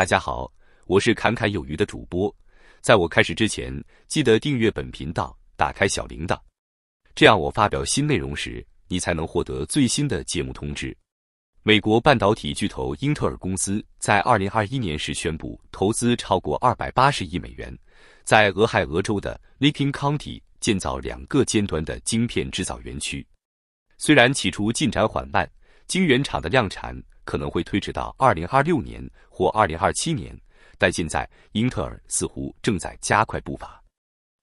大家好，我是侃侃有余的主播。在我开始之前，记得订阅本频道，打开小铃铛，这样我发表新内容时，你才能获得最新的节目通知。美国半导体巨头英特尔公司在二零二一年时宣布，投资超过二百八十亿美元，在俄亥俄州的 Leaking County 建造两个尖端的晶片制造园区。虽然起初进展缓慢，晶圆厂的量产。可能会推迟到二零二六年或二零二七年，但现在英特尔似乎正在加快步伐。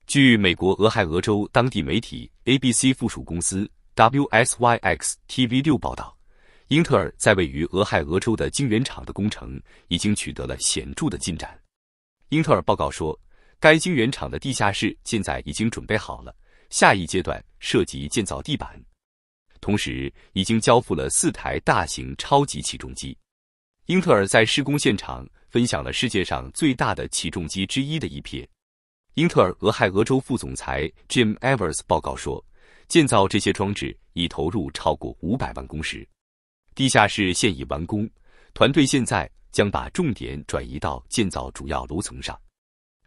据美国俄亥俄州当地媒体 ABC 附属公司 WSYXTV 六报道，英特尔在位于俄亥俄州的晶圆厂的工程已经取得了显著的进展。英特尔报告说，该晶圆厂的地下室现在已经准备好了，下一阶段涉及建造地板。同时，已经交付了四台大型超级起重机。英特尔在施工现场分享了世界上最大的起重机之一的一瞥。英特尔俄亥俄州副总裁 Jim Evers 报告说，建造这些装置已投入超过五百万工时。地下室现已完工，团队现在将把重点转移到建造主要楼层上。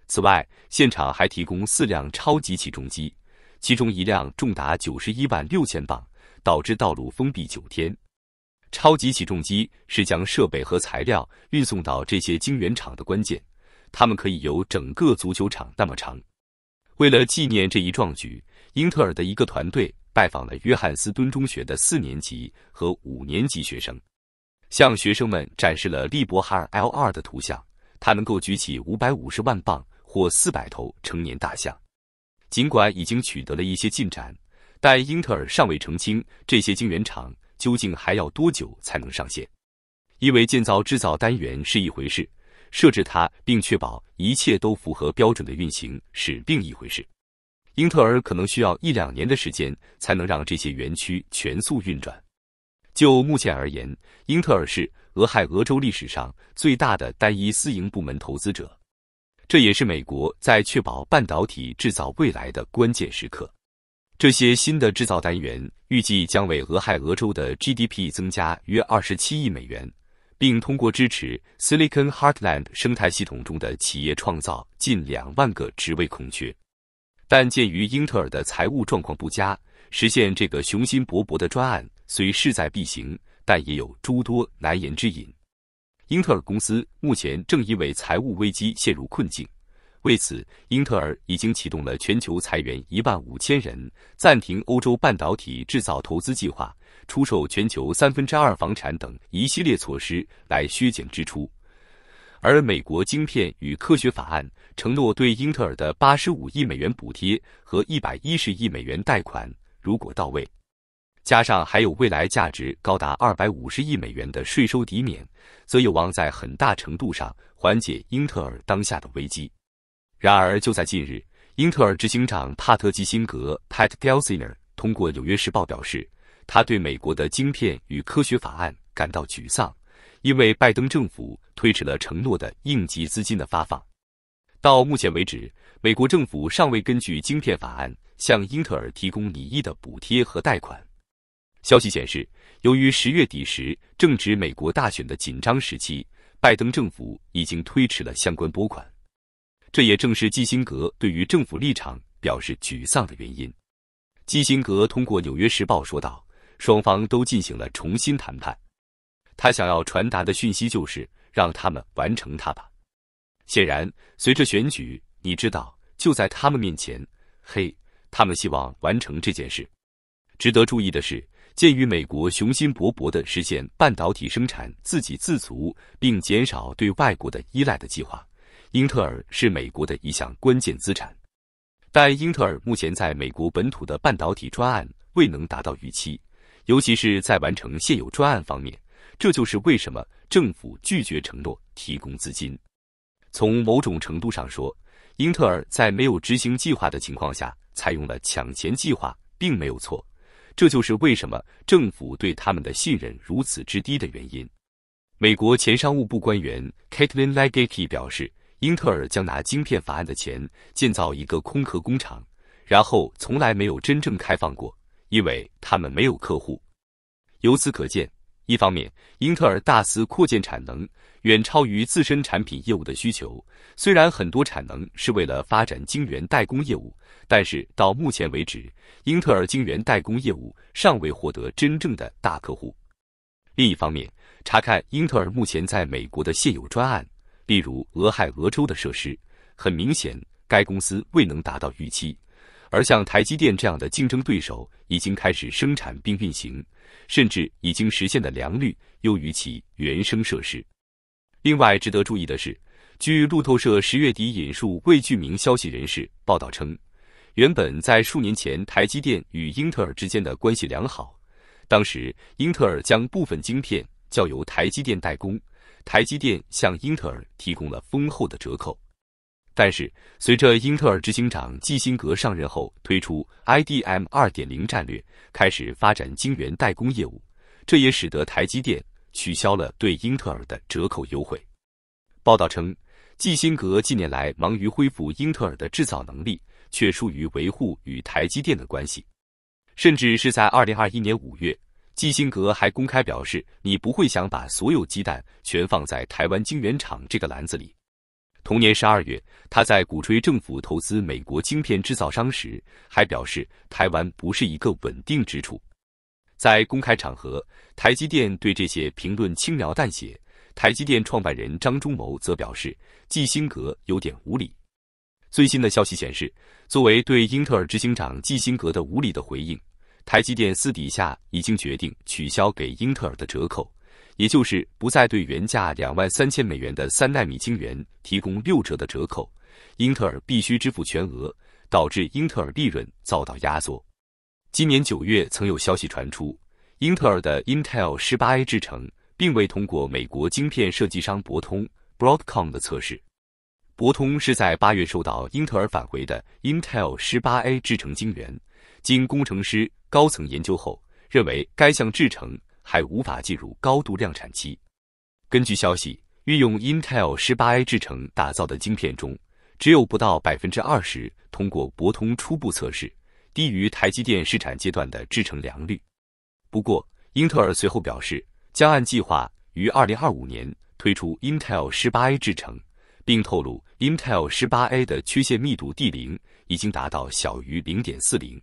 此外，现场还提供四辆超级起重机，其中一辆重达九十一万六千磅。导致道路封闭九天。超级起重机是将设备和材料运送到这些晶圆厂的关键。它们可以有整个足球场那么长。为了纪念这一壮举，英特尔的一个团队拜访了约翰斯敦中学的四年级和五年级学生，向学生们展示了利伯海尔 L2 的图像。它能够举起五百五十万磅或四百头成年大象。尽管已经取得了一些进展。但英特尔尚未澄清，这些晶圆厂究竟还要多久才能上线？因为建造制造单元是一回事，设置它并确保一切都符合标准的运行是另一回事。英特尔可能需要一两年的时间才能让这些园区全速运转。就目前而言，英特尔是俄亥俄州历史上最大的单一私营部门投资者，这也是美国在确保半导体制造未来的关键时刻。这些新的制造单元预计将为俄亥俄州的 GDP 增加约27亿美元，并通过支持 Silicon Heartland 生态系统中的企业，创造近2万个职位空缺。但鉴于英特尔的财务状况不佳，实现这个雄心勃勃的专案虽势在必行，但也有诸多难言之隐。英特尔公司目前正因为财务危机陷入困境。为此，英特尔已经启动了全球裁员一万五千人、暂停欧洲半导体制造投资计划、出售全球三分之二房产等一系列措施来削减支出。而美国《晶片与科学法案》承诺对英特尔的八十五亿美元补贴和一百一十亿美元贷款，如果到位，加上还有未来价值高达二百五十亿美元的税收抵免，则有望在很大程度上缓解英特尔当下的危机。然而，就在近日，英特尔执行长帕特基辛格 （Pat Gelsinger） 通过《纽约时报》表示，他对美国的晶片与科学法案感到沮丧，因为拜登政府推迟了承诺的应急资金的发放。到目前为止，美国政府尚未根据晶片法案向英特尔提供拟议的补贴和贷款。消息显示，由于十月底时正值美国大选的紧张时期，拜登政府已经推迟了相关拨款。这也正是基辛格对于政府立场表示沮丧的原因。基辛格通过《纽约时报》说道：“双方都进行了重新谈判。他想要传达的讯息就是让他们完成它吧。显然，随着选举，你知道，就在他们面前，嘿，他们希望完成这件事。值得注意的是，鉴于美国雄心勃勃地实现半导体生产自给自足并减少对外国的依赖的计划。”英特尔是美国的一项关键资产，但英特尔目前在美国本土的半导体专案未能达到预期，尤其是在完成现有专案方面。这就是为什么政府拒绝承诺提供资金。从某种程度上说，英特尔在没有执行计划的情况下采用了抢钱计划，并没有错。这就是为什么政府对他们的信任如此之低的原因。美国前商务部官员 Caitlin l e g g e t 表示。英特尔将拿晶片法案的钱建造一个空壳工厂，然后从来没有真正开放过，因为他们没有客户。由此可见，一方面，英特尔大肆扩建产能，远超于自身产品业务的需求。虽然很多产能是为了发展晶圆代工业务，但是到目前为止，英特尔晶圆代工业务尚未获得真正的大客户。另一方面，查看英特尔目前在美国的现有专案。例如俄亥俄州的设施，很明显，该公司未能达到预期，而像台积电这样的竞争对手已经开始生产并运行，甚至已经实现的良率优于其原生设施。另外，值得注意的是，据路透社十月底引述未具名消息人士报道称，原本在数年前台积电与英特尔之间的关系良好，当时英特尔将部分晶片交由台积电代工。台积电向英特尔提供了丰厚的折扣，但是随着英特尔执行长基辛格上任后推出 IDM 二点零战略，开始发展晶圆代工业务，这也使得台积电取消了对英特尔的折扣优惠。报道称，基辛格近年来忙于恢复英特尔的制造能力，却疏于维护与台积电的关系，甚至是在二零二一年五月。基辛格还公开表示：“你不会想把所有鸡蛋全放在台湾晶圆厂这个篮子里。”同年十二月，他在鼓吹政府投资美国晶片制造商时，还表示台湾不是一个稳定之处。在公开场合，台积电对这些评论轻描淡写。台积电创办人张忠谋则表示：“基辛格有点无理。”最新的消息显示，作为对英特尔执行长基辛格的无理的回应。台积电私底下已经决定取消给英特尔的折扣，也就是不再对原价两万三千美元的三纳米晶圆提供六折的折扣，英特尔必须支付全额，导致英特尔利润遭到压缩。今年九月曾有消息传出，英特尔的 Intel 十八 A 制程并未通过美国晶片设计商博通 Broadcom 的测试。博通是在八月收到英特尔返回的 Intel 十八 A 制程晶圆，经工程师。高层研究后认为，该项制程还无法进入高度量产期。根据消息，运用 Intel 十八 A 制程打造的晶片中，只有不到百分之二十通过博通初步测试，低于台积电试产阶段的制程良率。不过，英特尔随后表示，将按计划于二零二五年推出 Intel 十八 A 制程，并透露 Intel 十八 A 的缺陷密度 D 零已经达到小于零点四零。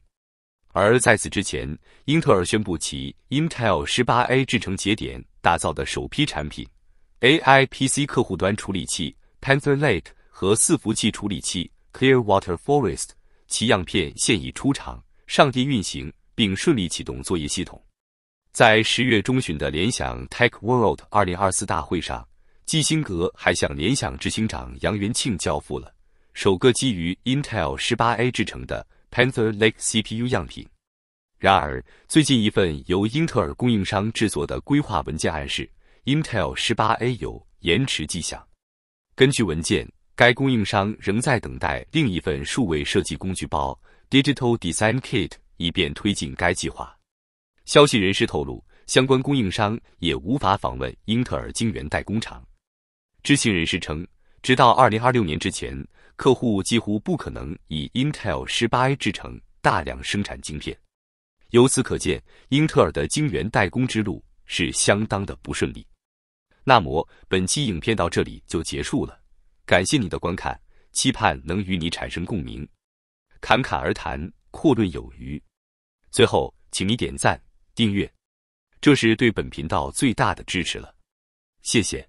而在此之前，英特尔宣布其 Intel 18A 制程节点打造的首批产品，AI PC 客户端处理器 Panther Lake 和伺服器处理器 Clearwater Forest，其样片现已出厂、上帝运行并顺利启动作业系统。在十月中旬的联想 Tech World 2024大会上，基辛格还向联想执行长杨元庆交付了首个基于 Intel 18A 制程的。Panther Lake CPU 样品。然而，最近一份由英特尔供应商制作的规划文件暗示，Intel 18A 有延迟迹象。根据文件，该供应商仍在等待另一份数位设计工具包 （Digital Design Kit） 以便推进该计划。消息人士透露，相关供应商也无法访问英特尔晶圆代工厂。知情人士称。直到二零二六年之前，客户几乎不可能以 Intel 十八 A 制成大量生产晶片。由此可见，英特尔的晶圆代工之路是相当的不顺利。那么本期影片到这里就结束了，感谢你的观看，期盼能与你产生共鸣。侃侃而谈，阔论有余。最后，请你点赞、订阅，这是对本频道最大的支持了。谢谢。